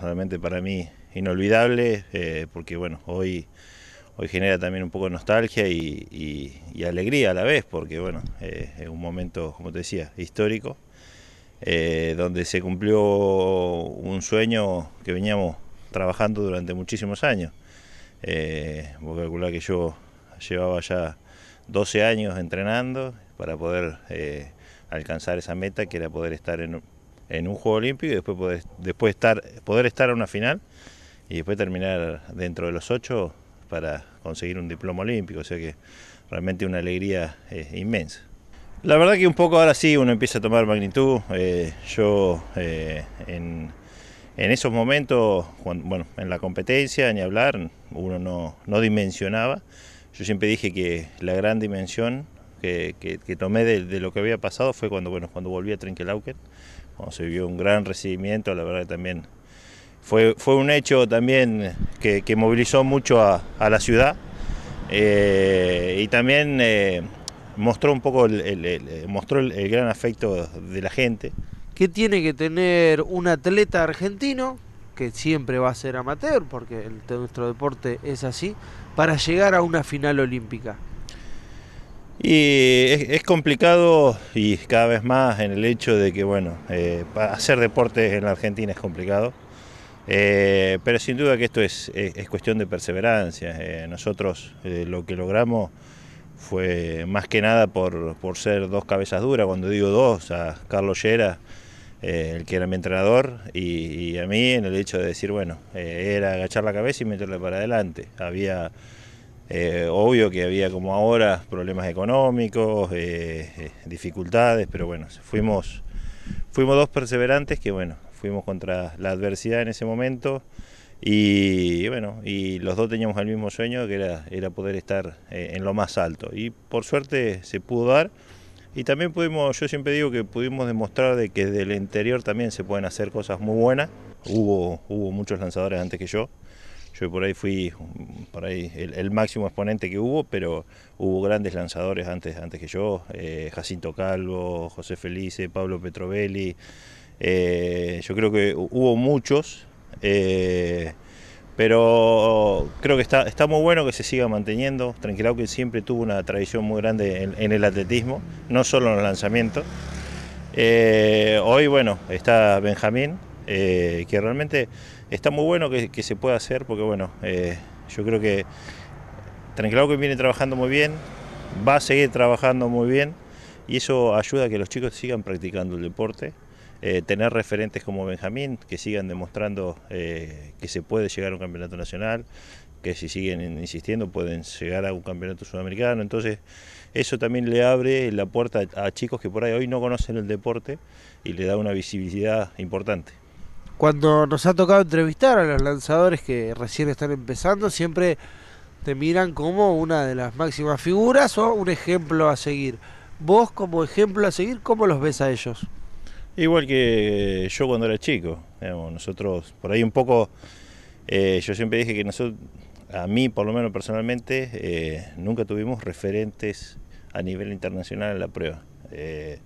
realmente para mí inolvidable, eh, porque bueno, hoy, hoy genera también un poco de nostalgia y, alegría a la vez, porque bueno, eh, es un momento, como te decía, histórico, eh, donde se cumplió un sueño que veníamos trabajando durante muchísimos años. a calcular que yo llevaba ya 12 años entrenando para poder alcanzar esa meta, que era poder estar en en un juego olímpico y después poder, después estar, poder estar a una final y después terminar dentro de los ocho para conseguir un diploma olímpico. O sea que realmente una alegría eh, inmensa. La verdad que un poco ahora sí uno empieza a tomar magnitud. Eh, yo eh, en, esos momentos, bueno, en la competencia, ni hablar, uno no, no dimensionaba. Yo siempre dije que la gran dimensión que, tomé de, lo que había pasado fue cuando, bueno, cuando volví a trinquelauquet cuando se vio un gran recibimiento, la verdad que también fue, fue un hecho también que, movilizó mucho a, la ciudad eh, y también eh, mostró un poco el, mostró el, gran afecto de la gente. ¿Qué tiene que tener un atleta argentino que siempre va a ser amateur, porque el, nuestro deporte es así, para llegar a una final olímpica? Y es, complicado y cada vez más en el hecho de que, bueno, eh, hacer deportes en la Argentina es complicado. Eh, pero sin duda que esto es, es, cuestión de perseverancia. Eh, nosotros lo que logramos fue más que nada por, por, ser dos cabezas duras. Cuando digo dos, a Carlos Llera, el que era mi entrenador, y, y, a mí en el hecho de decir, bueno, era agachar la cabeza y meterle para adelante. Había eh, obvio que había como ahora problemas económicos, eh, eh, dificultades, pero bueno, fuimos, fuimos dos perseverantes que bueno, fuimos contra la adversidad en ese momento y bueno, y los dos teníamos el mismo sueño que era, era poder estar en lo más alto y por suerte se pudo dar y también pudimos, yo siempre digo que pudimos demostrar de que del interior también se pueden hacer cosas muy buenas, hubo, hubo muchos lanzadores antes que yo yo por ahí fui por ahí el, máximo exponente que hubo, pero hubo grandes lanzadores antes, antes que yo, eh, Jacinto Calvo, José Felice, Pablo Petrovelli. Eh, yo creo que hubo muchos, eh, pero creo que está, muy bueno que se siga manteniendo. Tranquilao que siempre tuvo una tradición muy grande en, en el atletismo, no solo en los lanzamientos. hoy, bueno, está Benjamín, eh, que realmente está muy bueno que, se pueda hacer, porque bueno, eh, yo creo que que viene trabajando muy bien, va a seguir trabajando muy bien, y eso ayuda a que los chicos sigan practicando el deporte, eh, tener referentes como Benjamín, que sigan demostrando que se puede llegar a un campeonato nacional, que si siguen insistiendo pueden llegar a un campeonato sudamericano. Entonces, eso también le abre la puerta a chicos que por ahí hoy no conocen el deporte y le da una visibilidad importante cuando nos ha tocado entrevistar a los lanzadores que recién están empezando, siempre te miran como una de las máximas figuras o un ejemplo a seguir. Vos como ejemplo a seguir, ¿cómo los ves a ellos? Igual que yo cuando era chico, nosotros por ahí un poco, eh, yo siempre dije que nosotros, a mí por lo menos personalmente, eh, nunca tuvimos referentes a nivel internacional en la prueba. Eh,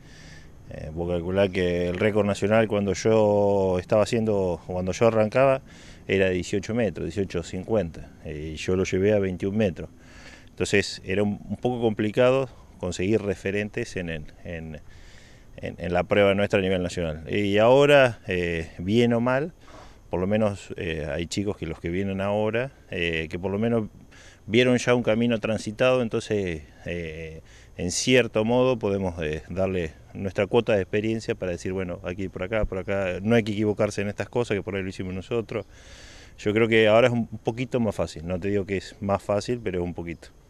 eh, a calcular que el récord nacional cuando yo estaba haciendo, cuando yo arrancaba, era 18 metros, 18.50, eh, y yo lo llevé a 21 metros. Entonces era un, poco complicado conseguir referentes en, en, la prueba nuestra a nivel nacional. Y ahora, eh, bien o mal, por lo menos eh, hay chicos que los que vienen ahora, que por lo menos vieron ya un camino transitado, entonces en cierto modo podemos eh, darle nuestra cuota de experiencia para decir, bueno, aquí, por acá, por acá, no hay que equivocarse en estas cosas que por ahí lo hicimos nosotros. Yo creo que ahora es un poquito más fácil, no te digo que es más fácil, pero es un poquito.